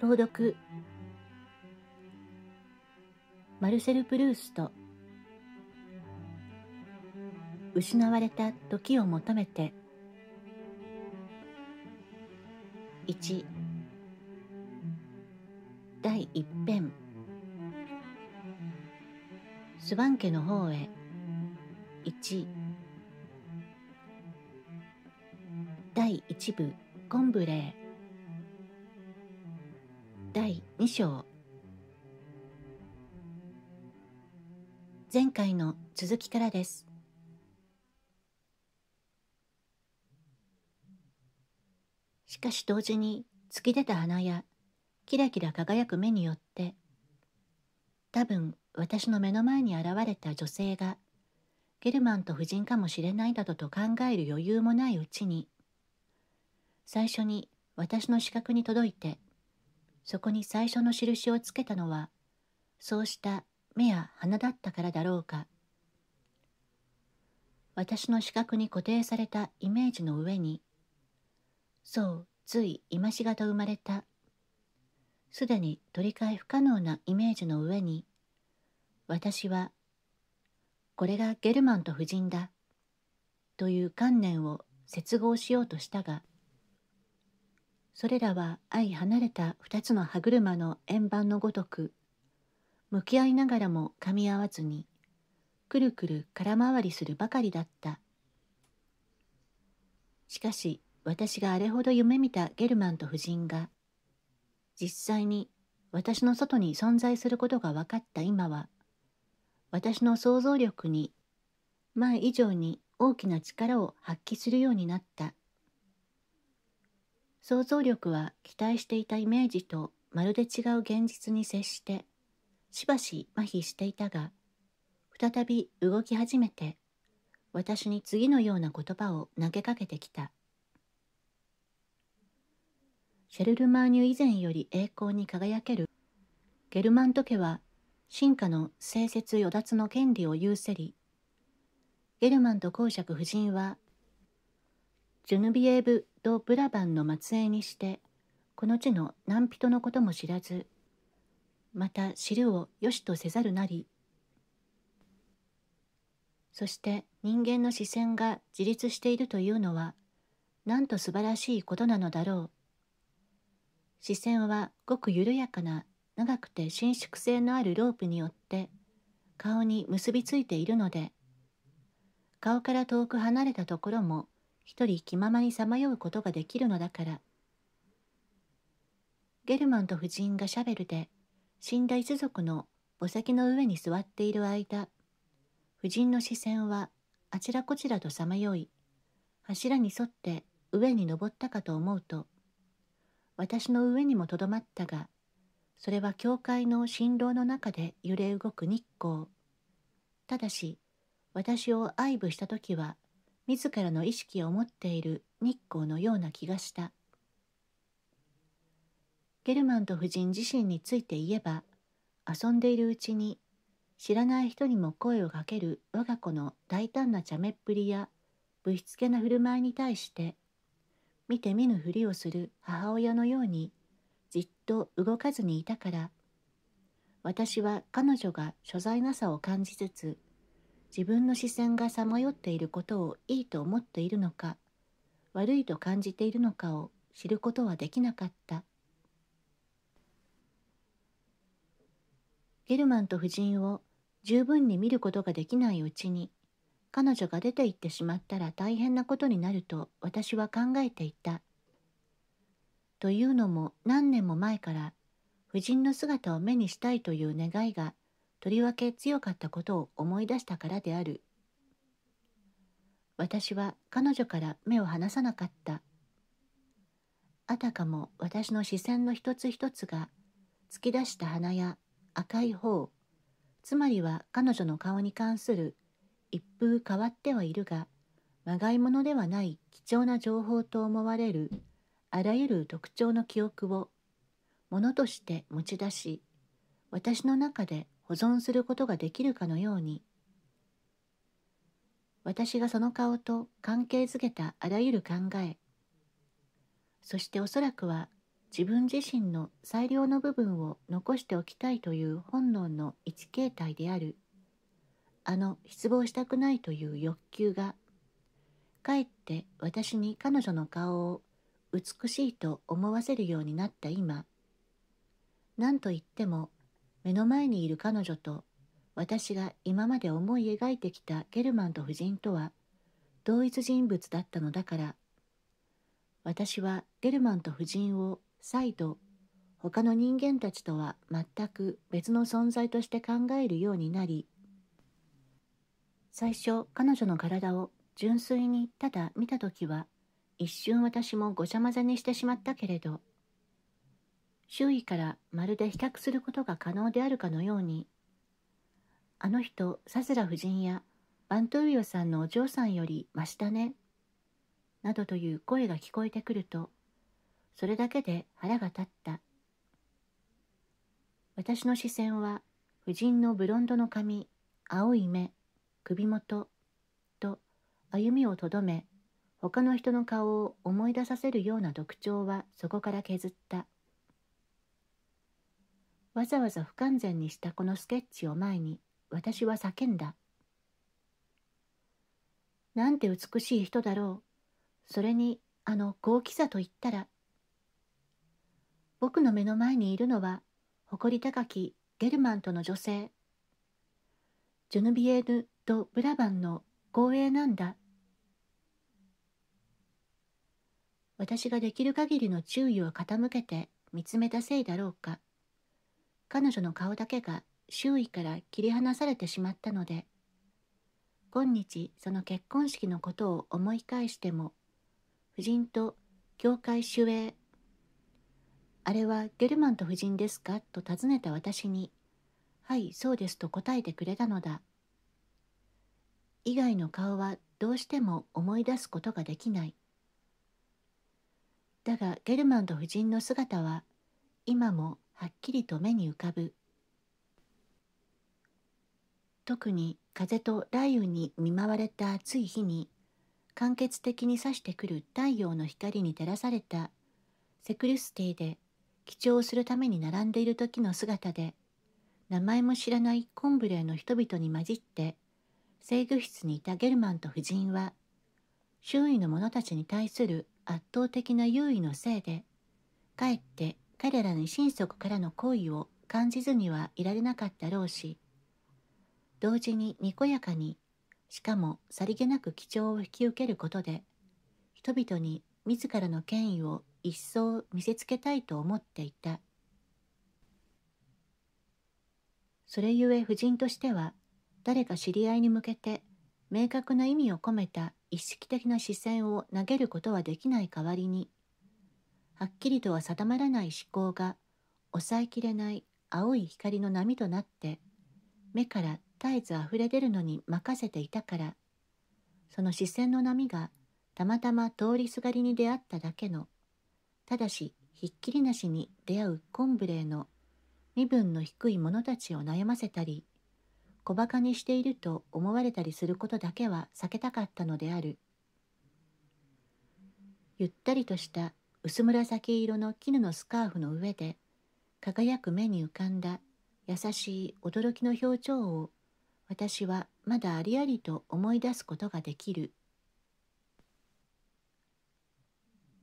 朗読マルセル・ブルースと失われた時を求めて1第一編スワン家の方へ1第一部コンブレー第2章前回の続きからですしかし同時に突き出た鼻やキラキラ輝く目によって多分私の目の前に現れた女性がゲルマンと夫人かもしれないなどと考える余裕もないうちに最初に私の視覚に届いてそこに最初の印をつけたのは、そうした目や鼻だったからだろうか。私の視覚に固定されたイメージの上に、そう、つい今しがた生まれた、すでに取り替え不可能なイメージの上に、私は、これがゲルマンと夫人だ、という観念を接合しようとしたが、それらは相離れた二つの歯車の円盤のごとく向き合いながらも噛み合わずにくるくる空回りするばかりだったしかし私があれほど夢見たゲルマンと夫人が実際に私の外に存在することが分かった今は私の想像力に前以上に大きな力を発揮するようになった想像力は期待していたイメージとまるで違う現実に接してしばし麻痺していたが再び動き始めて私に次のような言葉を投げかけてきたシェルルマーニュ以前より栄光に輝けるゲルマント家は進化の性説与奪の権利を有せりゲルマンと公爵夫人はジュヌビエーブ・ド・ブラバンの末裔にしてこの地の何人のことも知らずまた知るをよしとせざるなりそして人間の視線が自立しているというのはなんと素晴らしいことなのだろう視線はごく緩やかな長くて伸縮性のあるロープによって顔に結びついているので顔から遠く離れたところも一人気ままにさまようことができるのだからゲルマンと夫人がシャベルで死んだ一族の墓先の上に座っている間夫人の視線はあちらこちらとさまよい柱に沿って上に登ったかと思うと私の上にもとどまったがそれは教会の振動の中で揺れ動く日光ただし私を愛撫した時は自らの意識を持っている日光のような気がしたゲルマント夫人自身について言えば遊んでいるうちに知らない人にも声をかける我が子の大胆な茶目っぷりやぶしつけな振る舞いに対して見て見ぬふりをする母親のようにじっと動かずにいたから私は彼女が所在なさを感じつつ自分の視線がさまよっていることをいいと思っているのか悪いと感じているのかを知ることはできなかったゲルマンと夫人を十分に見ることができないうちに彼女が出て行ってしまったら大変なことになると私は考えていた。というのも何年も前から夫人の姿を目にしたいという願いがとりわけ強かったことを思い出したからである私は彼女から目を離さなかったあたかも私の視線の一つ一つが突き出した鼻や赤い方つまりは彼女の顔に関する一風変わってはいるがまがいものではない貴重な情報と思われるあらゆる特徴の記憶をものとして持ち出し私の中で保存することができるかのように私がその顔と関係づけたあらゆる考えそしておそらくは自分自身の最良の部分を残しておきたいという本能の一形態であるあの失望したくないという欲求がかえって私に彼女の顔を美しいと思わせるようになった今何と言っても目の前にいる彼女と私が今まで思い描いてきたゲルマンと夫人とは同一人物だったのだから私はゲルマンと夫人を再度他の人間たちとは全く別の存在として考えるようになり最初彼女の体を純粋にただ見た時は一瞬私もごちゃ混ぜにしてしまったけれど周囲からまるで比較することが可能であるかのように、あの人、さすら夫人やバントゥイオさんのお嬢さんよりましだね、などという声が聞こえてくると、それだけで腹が立った。私の視線は、夫人のブロンドの髪、青い目、首元、と歩みをとどめ、他の人の顔を思い出させるような特徴はそこから削った。わざわざ不完全にしたこのスケッチを前に私は叫んだなんて美しい人だろうそれにあの高きさと言ったら僕の目の前にいるのは誇り高きゲルマンとの女性ジョヌビエール・ド・ブラバンの光栄なんだ私ができる限りの注意を傾けて見つめたせいだろうか彼女の顔だけが周囲から切り離されてしまったので今日その結婚式のことを思い返しても夫人と教会守衛あれはゲルマンと夫人ですかと尋ねた私に「はいそうです」と答えてくれたのだ以外の顔はどうしても思い出すことができないだがゲルマンと夫人の姿は今もはっきりと目に浮かぶ特に風と雷雨に見舞われた暑い日に間欠的に差してくる太陽の光に照らされたセクルスティで記帳するために並んでいる時の姿で名前も知らないコンブレーの人々に混じって制御室にいたゲルマンと夫人は周囲の者たちに対する圧倒的な優位のせいでかえって彼らに心底からの好意を感じずにはいられなかったろうし同時ににこやかにしかもさりげなく貴重を引き受けることで人々に自らの権威を一層見せつけたいと思っていたそれゆえ夫人としては誰か知り合いに向けて明確な意味を込めた意識的な視線を投げることはできない代わりにはっきりとは定まらない思考が抑えきれない青い光の波となって目から絶えず溢れ出るのに任せていたからその視線の波がたまたま通りすがりに出会っただけのただしひっきりなしに出会うコンブレーの身分の低い者たちを悩ませたり小馬鹿にしていると思われたりすることだけは避けたかったのであるゆったりとした薄紫色の絹のスカーフの上で輝く目に浮かんだ優しい驚きの表情を私はまだありありと思い出すことができる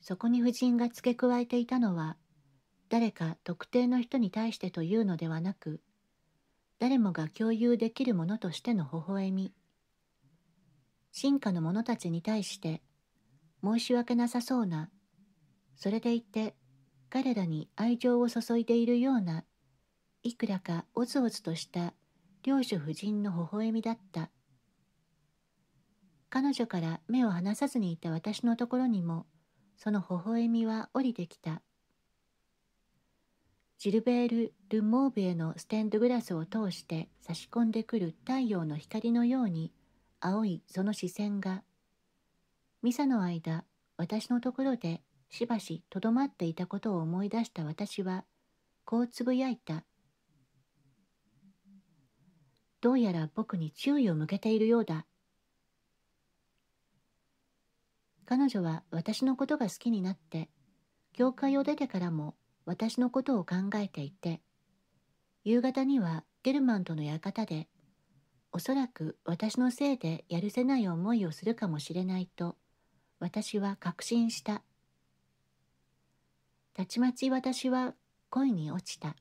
そこに夫人が付け加えていたのは誰か特定の人に対してというのではなく誰もが共有できるものとしての微笑み進化の者たちに対して申し訳なさそうなそれでいて彼らに愛情を注いでいるようないくらかおツおツとした領主夫人の微笑みだった彼女から目を離さずにいた私のところにもその微笑みは降りてきたジルベール・ル・モーへのステンドグラスを通して差し込んでくる太陽の光のように青いその視線がミサの間私のところでしばしとどまっていたことを思い出した私はこうつぶやいた「どうやら僕に注意を向けているようだ」彼女は私のことが好きになって教会を出てからも私のことを考えていて夕方にはゲルマンとの館でおそらく私のせいでやるせない思いをするかもしれないと私は確信した。たちまち私は恋に落ちた。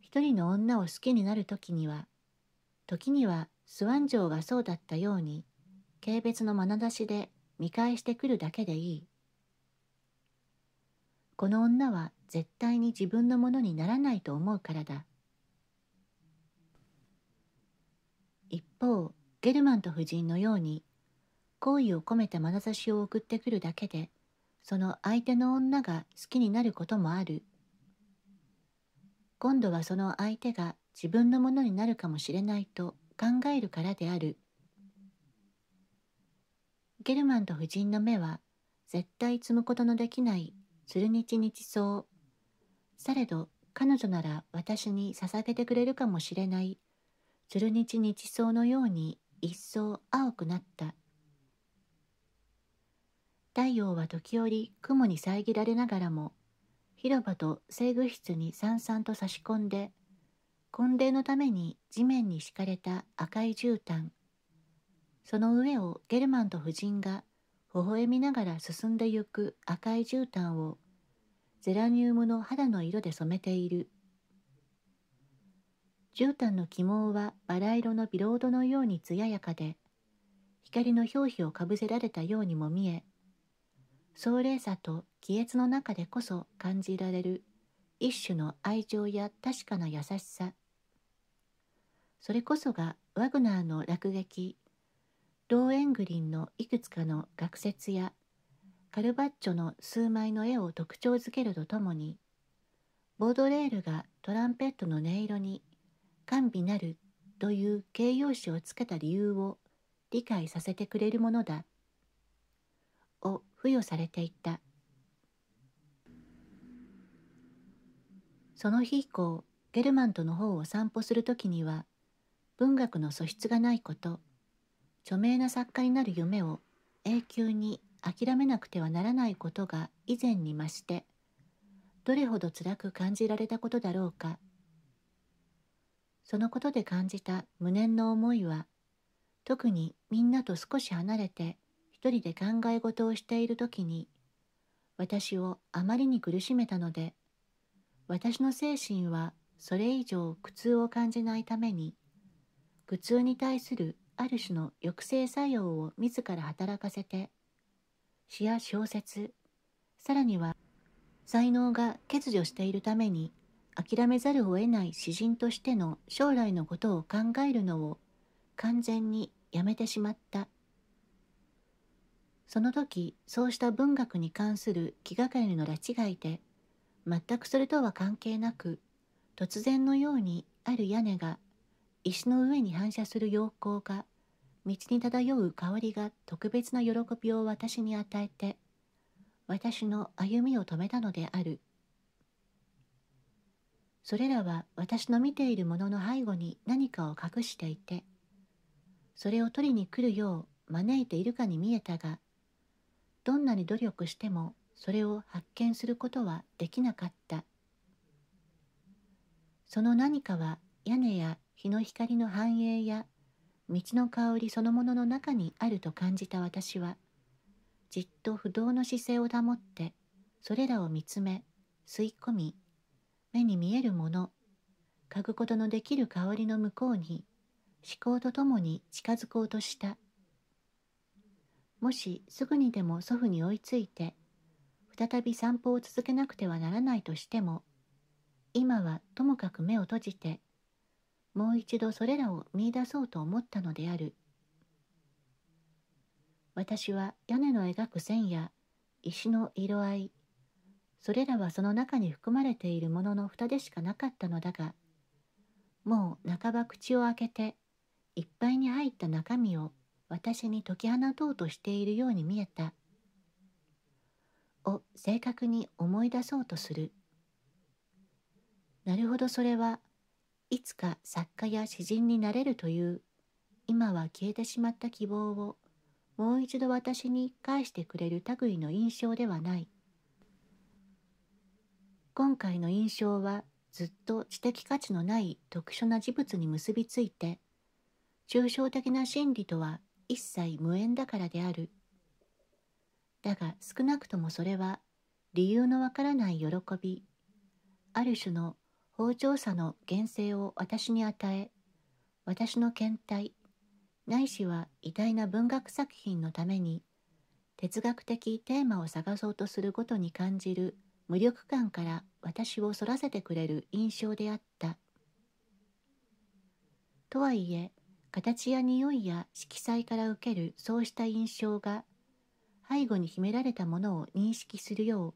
一人の女を好きになる時には、時にはスワン城がそうだったように、軽蔑の眼差しで見返してくるだけでいい。この女は絶対に自分のものにならないと思うからだ。一方、ゲルマント夫人のように、好意を込めた眼差しを送ってくるだけで、その相手の女が好きになることもある。今度はその相手が自分のものになるかもしれないと考えるからである。ゲルマンと夫人の目は絶対積むことのできない鶴日日そう。されど彼女なら私に捧げてくれるかもしれない鶴日日そうのように一層青くなった。太陽は時折雲に遮られながらも広場と制御室にさんさんと差し込んで婚礼のために地面に敷かれた赤い絨毯その上をゲルマンと夫人が微笑みながら進んでゆく赤い絨毯をゼラニウムの肌の色で染めている絨毯の毛はバラ色のビロードのように艶やかで光の表皮をかぶせられたようにも見え壮麗さと気悦の中でこそ感じられる一種の愛情や確かな優しさそれこそがワグナーの落劇ローエングリンのいくつかの学説やカルバッチョの数枚の絵を特徴づけるとともにボードレールがトランペットの音色に「甘美なる」という形容詞をつけた理由を理解させてくれるものだ。を付与されていたその日以降ゲルマントの方を散歩する時には文学の素質がないこと著名な作家になる夢を永久に諦めなくてはならないことが以前に増してどれほど辛く感じられたことだろうかそのことで感じた無念の思いは特にみんなと少し離れて人で考え事をしている時に私をあまりに苦しめたので私の精神はそれ以上苦痛を感じないために苦痛に対するある種の抑制作用を自ら働かせて詩や小説さらには才能が欠如しているために諦めざるを得ない詩人としての将来のことを考えるのを完全にやめてしまったその時そうした文学に関する気がかりの拉致がいて全くそれとは関係なく突然のようにある屋根が石の上に反射する陽光が道に漂う香りが特別な喜びを私に与えて私の歩みを止めたのであるそれらは私の見ているものの背後に何かを隠していてそれを取りに来るよう招いているかに見えたがどんなに努力してもそれを発見することはできなかったその何かは屋根や日の光の繁栄や道の香りそのものの中にあると感じた私はじっと不動の姿勢を保ってそれらを見つめ吸い込み目に見えるもの嗅ぐことのできる香りの向こうに思考とともに近づこうとした。もしすぐにでも祖父に追いついて再び散歩を続けなくてはならないとしても今はともかく目を閉じてもう一度それらを見いだそうと思ったのである私は屋根の描く線や石の色合いそれらはその中に含まれているものの蓋でしかなかったのだがもう半ば口を開けていっぱいに入った中身を私に解き放とうとしているように見えた。を正確に思い出そうとする。なるほどそれはいつか作家や詩人になれるという今は消えてしまった希望をもう一度私に返してくれる類の印象ではない。今回の印象はずっと知的価値のない特殊な事物に結びついて抽象的な真理とは一切無縁だからである。だが少なくともそれは理由のわからない喜び、ある種の包丁さの原生を私に与え、私の検体、ないしは偉大な文学作品のために、哲学的テーマを探そうとするごとに感じる無力感から私を反らせてくれる印象であった。とはいえ、形や匂いや色彩から受けるそうした印象が背後に秘められたものを認識するよう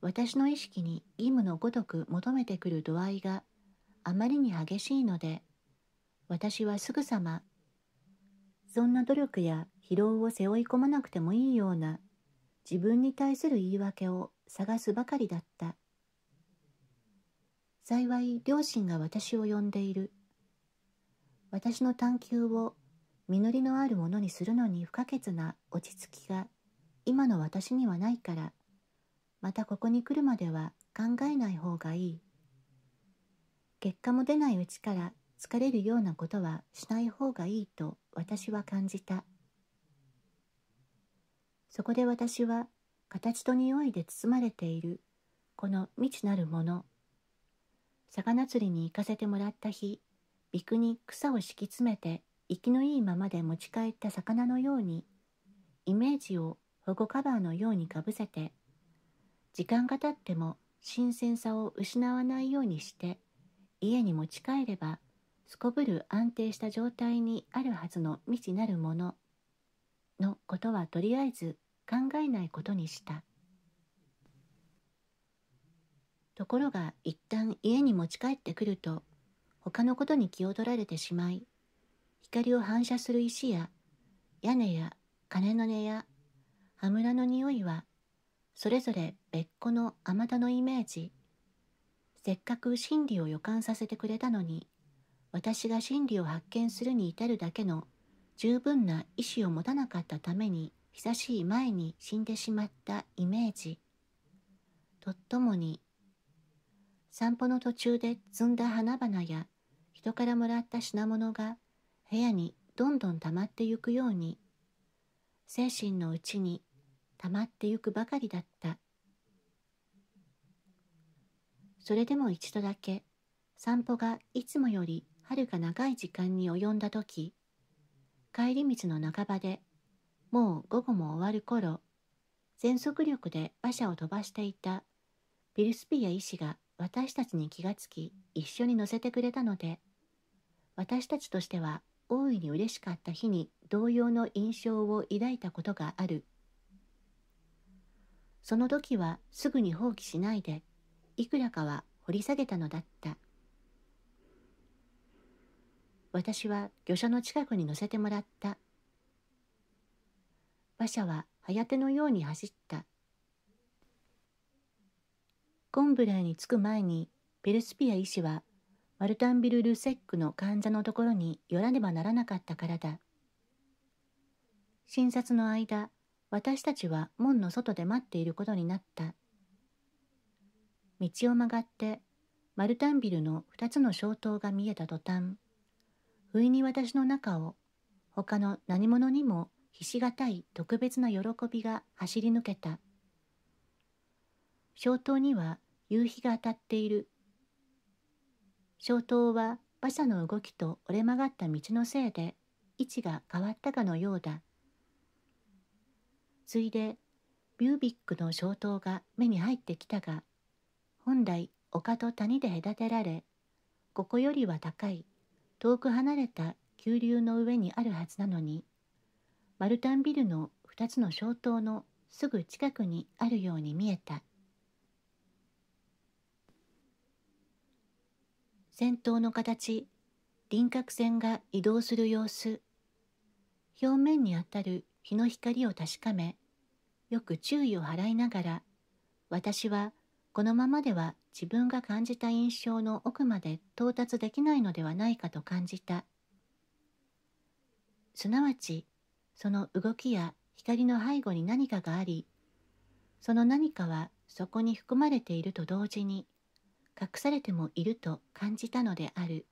私の意識に義務のごとく求めてくる度合いがあまりに激しいので私はすぐさまそんな努力や疲労を背負い込まなくてもいいような自分に対する言い訳を探すばかりだった幸い両親が私を呼んでいる私の探求を実りのあるものにするのに不可欠な落ち着きが今の私にはないからまたここに来るまでは考えない方がいい結果も出ないうちから疲れるようなことはしない方がいいと私は感じたそこで私は形と匂いで包まれているこの未知なるもの魚釣りに行かせてもらった日陸に草を敷き詰めて生きのいいままで持ち帰った魚のようにイメージを保護カバーのようにかぶせて時間が経っても新鮮さを失わないようにして家に持ち帰ればすこぶる安定した状態にあるはずの未知なるもののことはとりあえず考えないことにしたところが一旦家に持ち帰ってくると他のことに気を取られてしまい光を反射する石や屋根や鐘の音や羽村の匂いはそれぞれ別個のあまたのイメージせっかく真理を予感させてくれたのに私が真理を発見するに至るだけの十分な意志を持たなかったために久しい前に死んでしまったイメージとともに散歩の途中で摘んだ花々や人からもらった品物が部屋にどんどん溜まってゆくように精神のうちに溜まってゆくばかりだったそれでも一度だけ散歩がいつもよりはるか長い時間に及んだ時帰り道の半ばでもう午後も終わる頃全速力で馬車を飛ばしていたビルスピア医師が私たちに気がつき一緒に乗せてくれたので私たちとしては大いに嬉しかった日に同様の印象を抱いたことがある。その時はすぐに放棄しないで、いくらかは掘り下げたのだった。私は魚車の近くに乗せてもらった。馬車は早手のように走った。コンブラーに着く前にペルスピア医師はマルタンビル・ルセックの患者のところに寄らねばならなかったからだ。診察の間、私たちは門の外で待っていることになった。道を曲がって、マルタンビルの二つの小灯が見えた途端、不意に私の中を、他の何者にもひしがたい特別な喜びが走り抜けた。小灯には夕日が当たっている小刀は馬車の動きと折れ曲がった道のせいで位置が変わったかのようだ。ついでビュービックの小刀が目に入ってきたが本来丘と谷で隔てられここよりは高い遠く離れた急流の上にあるはずなのにマルタンビルの2つの小刀のすぐ近くにあるように見えた先頭の形輪郭線が移動する様子表面にあたる日の光を確かめよく注意を払いながら私はこのままでは自分が感じた印象の奥まで到達できないのではないかと感じたすなわちその動きや光の背後に何かがありその何かはそこに含まれていると同時に隠されてもいると感じたのである。